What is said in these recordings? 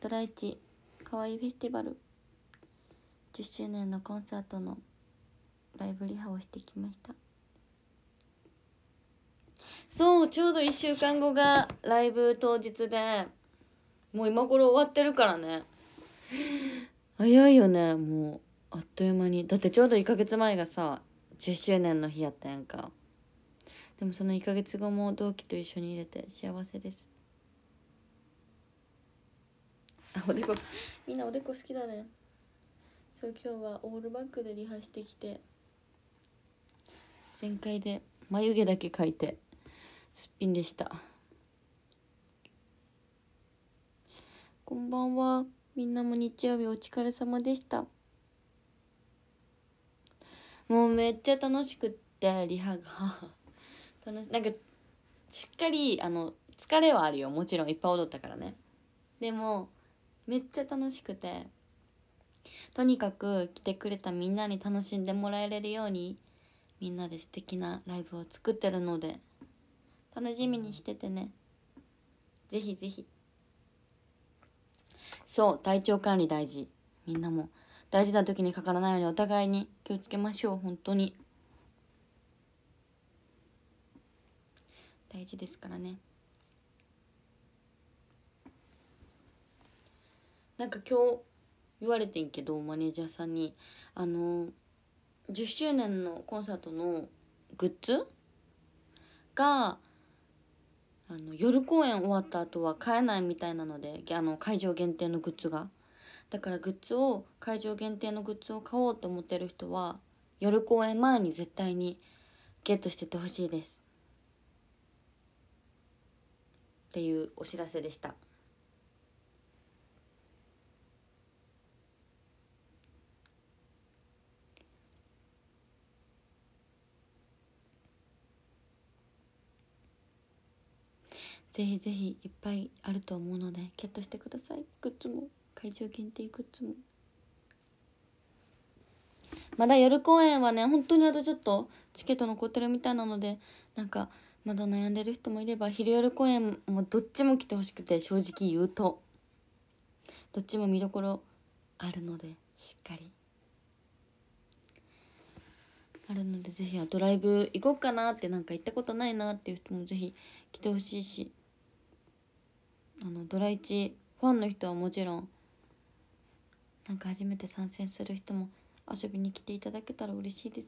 ドライチかわいいフェスティバル10周年のコンサートのライブリハをしてきましたそうちょうど1週間後がライブ当日でもう今頃終わってるからね早いよねもうあっという間にだってちょうど1ヶ月前がさ10周年の日やったやんかでもその1ヶ月後も同期と一緒に入れて幸せですおでこみんなおでこ好きだねそう今日はオールバックでリハしてきて全開で眉毛だけ描いてすっぴんでしたこんばんはみんなも日曜日お疲れ様でしたもうめっちゃ楽しくってリハが 楽しなんかしっかりあの疲れはあるよもちろんいっぱい踊ったからねでもめっちゃ楽しくてとにかく来てくれたみんなに楽しんでもらえれるようにみんなで素敵なライブを作ってるので楽しみにしててねぜひぜひそう体調管理大事みんなも大事な時にかからないようにお互いに気をつけましょう本当に大事ですからねなんか今日言われてんけどマネージャーさんにあの10周年のコンサートのグッズがあの夜公演終わった後は買えないみたいなのであの会場限定のグッズがだからグッズを会場限定のグッズを買おうと思ってる人は夜公演前に絶対にゲットしててほしいですっていうお知らせでした。ぜひぜひいっぱいあると思うのでゲットしてくださいグッズも会場限定グッズもまだ夜公演はね本当にあとちょっとチケット残ってるみたいなのでなんかまだ悩んでる人もいれば昼夜公演もどっちも来てほしくて正直言うとどっちも見どころあるのでしっかりあるのでぜひドライブ行こうかなってなんか行ったことないなっていう人もぜひ来てほしいしあのドラ1ファンの人はもちろんなんか初めて参戦する人も遊びに来ていただけたら嬉しいです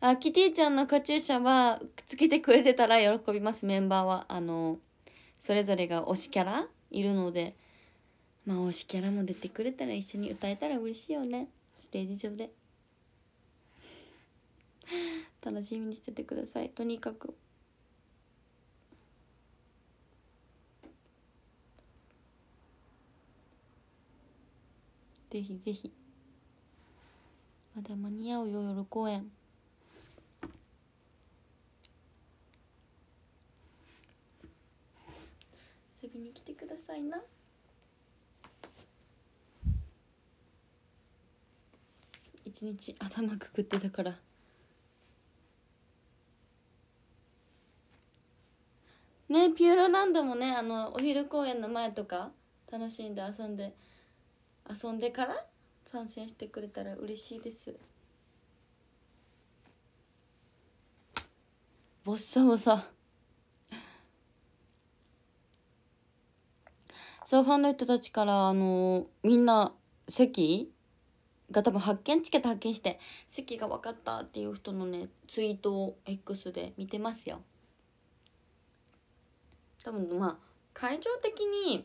あキティちゃんのカチューシャはくっつけてくれてたら喜びますメンバーはあのそれぞれが推しキャラいるのでまあ推しキャラも出てくれたら一緒に歌えたら嬉しいよねステージ上で楽しみにしててくださいとにかく。ぜひぜひまだ間に合うよ夜公演遊びに来てくださいな一日頭くくってたからねピューロランドもねあのお昼公演の前とか楽しんで遊んで遊んでから参戦してくれたら嬉しいですボッサボサそうファンの人たちからあのみんな席が多分発見チケット発見して席が分かったっていう人のねツイートを X で見てますよ多分まあ会場的に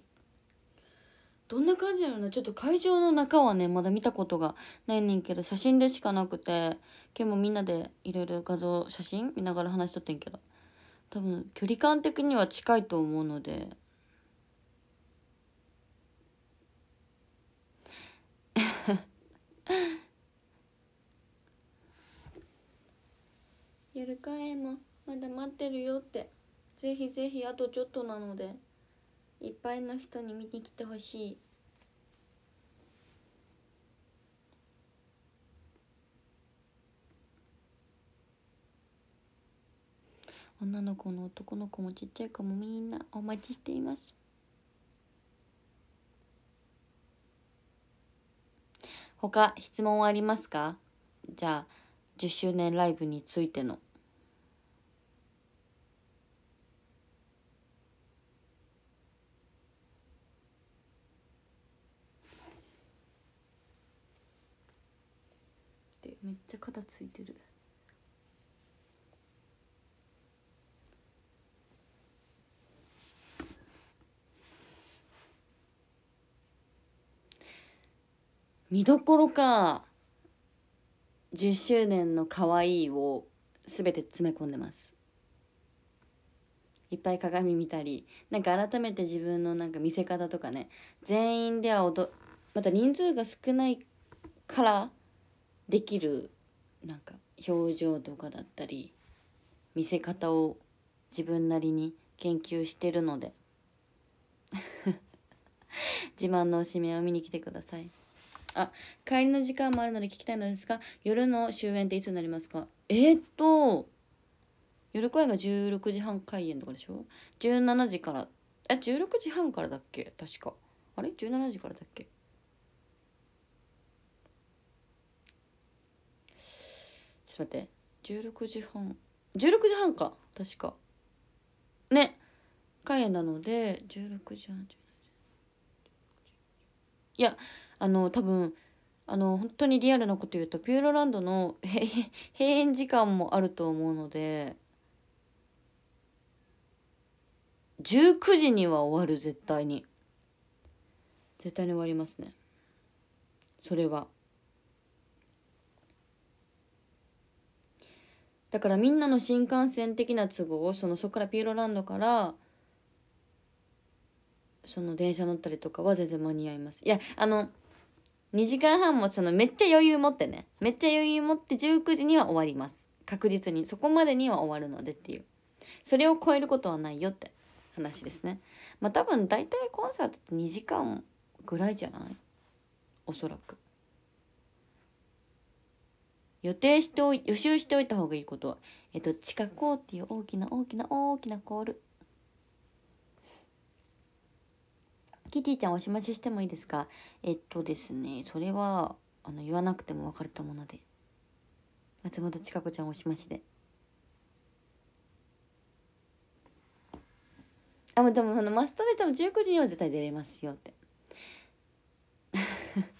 どんな感じなのねちょっと会場の中はねまだ見たことがないねんけど写真でしかなくて今日もみんなでいろいろ画像写真見ながら話しとってんけど多分距離感的には近いと思うので やるかえもまだ待ってるよってぜひぜひあとちょっとなのでいっぱいの人に見に来てほしい女の子の男の子もちっちゃい子もみんなお待ちしています他質問はありますかじゃあ10周年ライブについてのめっちゃ肩ついてる。見どころか10周年の可愛いを全て詰め込んでますいっぱい鏡見たりなんか改めて自分のなんか見せ方とかね全員では踊また人数が少ないからできるなんか表情とかだったり見せ方を自分なりに研究してるので 自慢のおしめを見に来てください。あ、帰りの時間もあるので聞きたいのですが、夜の終演っていつになりますかえー、っと、夜公演が16時半開演とかでしょ ?17 時から、え、16時半からだっけ確か。あれ ?17 時からだっけちょっと待って。16時半。16時半か確か。ね。開演なので、16時半、17時。いや、あの多分あの本当にリアルなこと言うとピューロランドの 閉園時間もあると思うので19時には終わる絶対に絶対に終わりますねそれはだからみんなの新幹線的な都合をそのそこからピューロランドからその電車乗ったりとかは全然間に合いますいやあの2時間半もそのめっちゃ余裕持ってねめっちゃ余裕持って19時には終わります確実にそこまでには終わるのでっていうそれを超えることはないよって話ですねまあ多分大体コンサートって2時間ぐらいじゃないおそらく予定しておい予習しておいた方がいいことはえっと「地下こう」っていう大きな大きな大きなコールキティちゃんおしまししてもいいですかえっとですね、それは、あの、言わなくてもわかると思うので。松本千佳子ちゃんおしましで。あ、もうでも、の、マスターで多分19時には絶対出れますよって。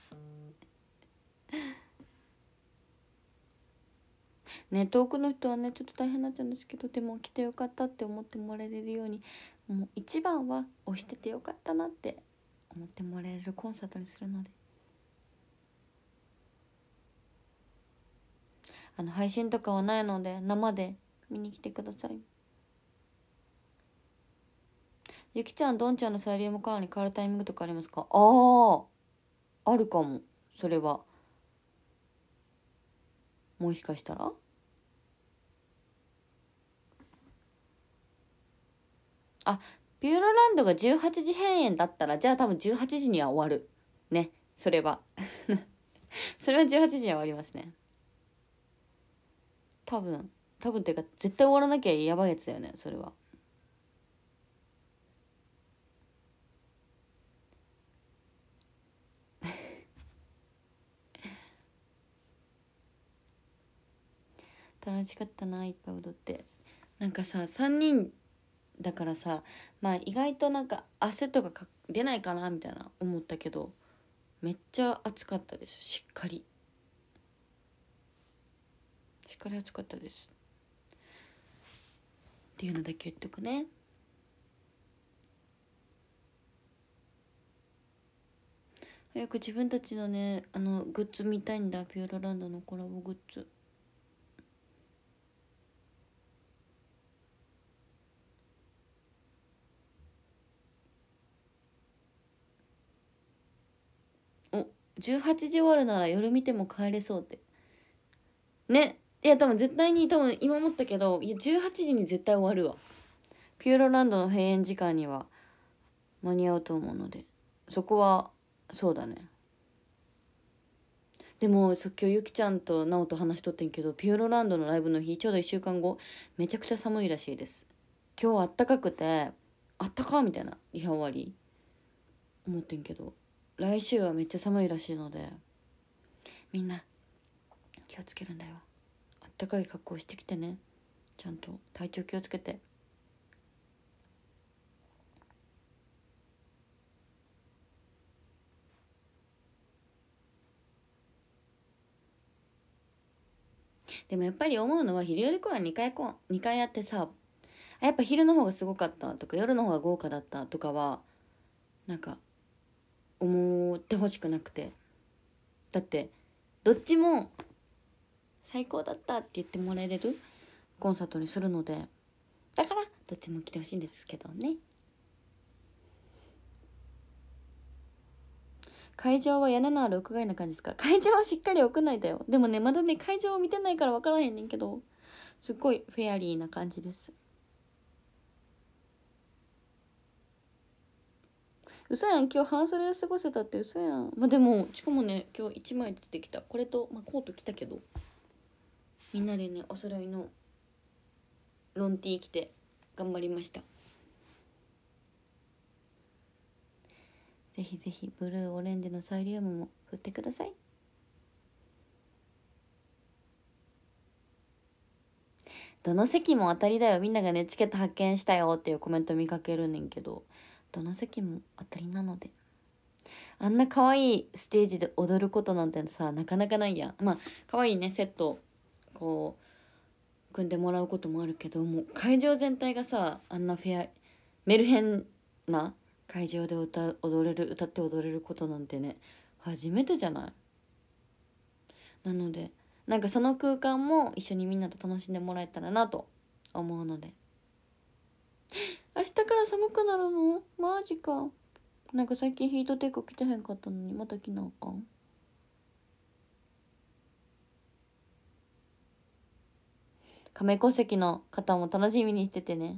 ね、遠くの人はねちょっと大変になっちゃうんですけどでも来てよかったって思ってもらえるようにもう一番は押しててよかったなって思ってもらえるコンサートにするのであの配信とかはないので生で見に来てくださいゆきちゃんどんちゃんのサイリウムカラーに変わるタイミングとかありますかあああるかもそれはもしかしたらあピューロランドが18時閉園だったらじゃあ多分18時には終わるねそれは それは18時には終わりますね多分多分っていうか絶対終わらなきゃやばいやつだよねそれは。楽しかったないっぱい踊ってなんかさ3人だからさまあ意外となんか汗とか出ないかなみたいな思ったけどめっちゃ暑かったですしっかりしっかり暑かったですっていうのだけ言っとくね早く自分たちのねあのグッズ見たいんだピューロランドのコラボグッズ18時終わるなら夜見ても帰れそうってねいや多分絶対に多分今思ったけどいや18時に絶対終わるわピューロランドの閉園時間には間に合うと思うのでそこはそうだねでも即興ゆきちゃんと奈緒と話しとってんけどピューロランドのライブの日ちょうど1週間後めちゃくちゃ寒いらしいです今日あったかくてあったかみたいなリハ終わり思ってんけど来週はめっちゃ寒いらしいのでみんな気をつけるんだよあったかい格好してきてねちゃんと体調気をつけて。でもやっぱり思うのは昼より公演2回こ2回やってさやっぱ昼の方がすごかったとか夜の方が豪華だったとかはなんか思ってほしくなくてだってどっちも最高だったって言ってもらえるコンサートにするのでだからどっちも来てほしいんですけどね会場は屋根のある屋外な感じですか会場はしっかり屋内だよでもねまだね会場を見てないから分からへんねんけどすっごいフェアリーな感じです嘘やん今日半袖で過ごせたって嘘やんまあでもしかもね今日1枚出てきたこれと、まあ、コート着たけどみんなでねお揃いのロンティー着て頑張りましたぜひぜひブルーオレンジのサイリウムも振ってくださいどの席も当たりだよみんながねチケット発見したよっていうコメント見かけるねんけどどの席も当たりなのであんな可愛いステージで踊ることなんてさなかなかないやまあ可愛いねセットこう組んでもらうこともあるけども会場全体がさあんなフェアメルヘンな会場で歌踊れる歌って踊れることなんてね初めてじゃないなのでなんかその空間も一緒にみんなと楽しんでもらえたらなと思うので明日から寒くなるのマジかなんか最近ヒートテック着てへんかったのにまた着なあかん亀戸籍の方も楽しみにしててね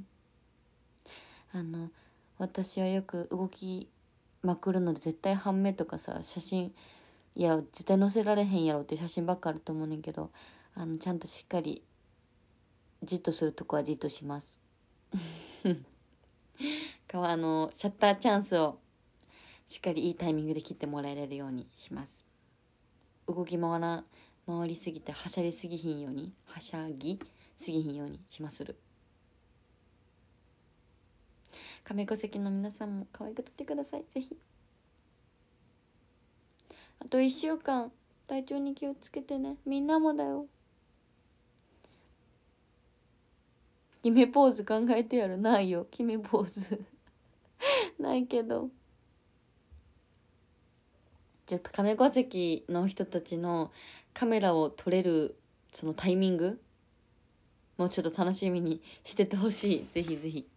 あの私はよく動きまくるので絶対半目とかさ写真いや絶対載せられへんやろっていう写真ばっかあると思うねんけどあのちゃんとしっかりじっとするとこはじっとします。かのシャッターチャンスをしっかりいいタイミングで切ってもらえれるようにします動き回ら回りすぎてはしゃりすぎひんようにはしゃぎすぎひんようにしまする亀戸席の皆さんも可愛く撮ってくださいぜひあと1週間体調に気をつけてねみんなもだよ決めポーズ考えてやるないよ決めポーズ ないけどちょっと亀戸関の人たちのカメラを撮れるそのタイミングもうちょっと楽しみにしててほしいぜひぜひ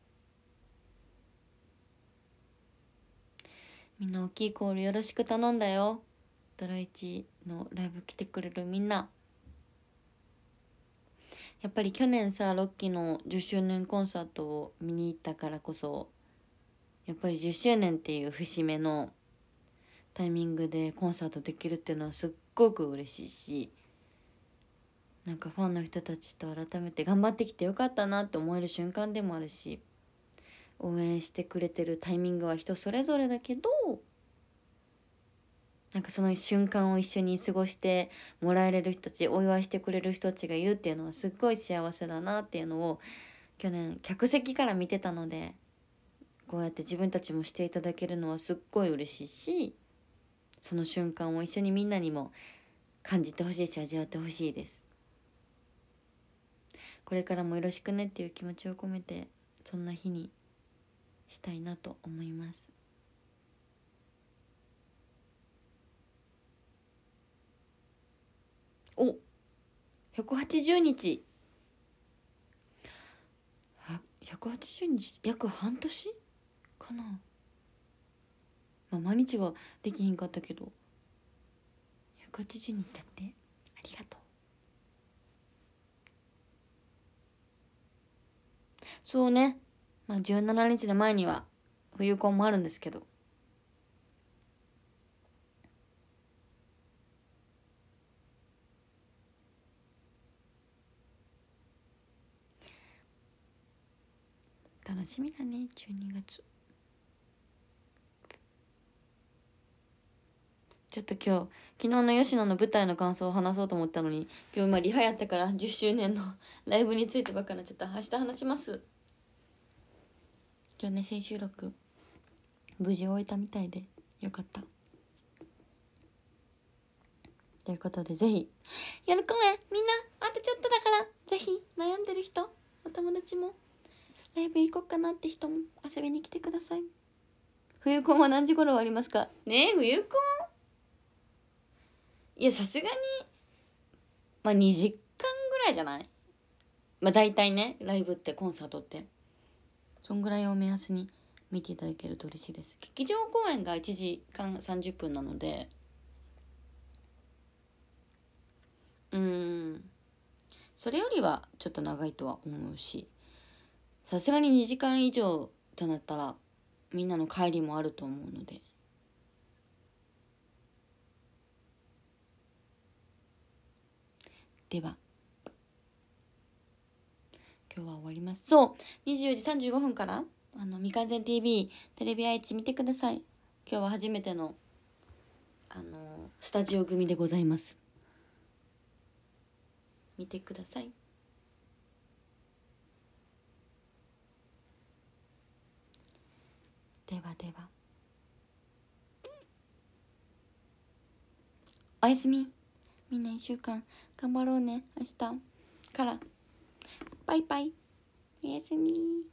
みんな大きいコールよろしく頼んだよドラ1のライブ来てくれるみんなやっぱり去年さロッキーの10周年コンサートを見に行ったからこそやっぱり10周年っていう節目のタイミングでコンサートできるっていうのはすっごく嬉しいしなんかファンの人たちと改めて頑張ってきてよかったなって思える瞬間でもあるし応援してくれてるタイミングは人それぞれだけどなんかその瞬間を一緒に過ごしてもらえれる人たちお祝いしてくれる人たちがいるっていうのはすっごい幸せだなっていうのを去年客席から見てたのでこうやって自分たちもしていただけるのはすっごい嬉しいしその瞬間を一緒にみんなにも感じてほしいし味わってほしいですこれからもよろしくねっていう気持ちを込めてそんな日にしたいなと思いますお180日180日約半年かな、まあ、毎日はできひんかったけど180日だってありがとうそうね、まあ、17日の前には冬コンもあるんですけど楽しみだね12月ちょっと今日昨日の吉野の舞台の感想を話そうと思ったのに今日あリハやったから10周年の ライブについてばっかなっちゃった明日話します今日ね先週録無事終えたみたいでよかったということでぜひ喜べみんなあとちょっとだからぜひ悩んでる人お友達もライブ行こっかなって人も遊びに来てください冬コンは何時頃終わりますかねえ冬コンいやさすがにまあ2時間ぐらいじゃないまあ大体ねライブってコンサートってそんぐらいを目安に見ていただけると嬉しいです劇場公演が1時間30分なのでうんそれよりはちょっと長いとは思うしさすがに2時間以上となったらみんなの帰りもあると思うのででは今日は終わりますそう24時35分からあの未完全 TV テレビ愛知見てください今日は初めてのあのスタジオ組でございます見てくださいではではおやすみみんな1週間頑張ろうね明日からバイバイおやすみ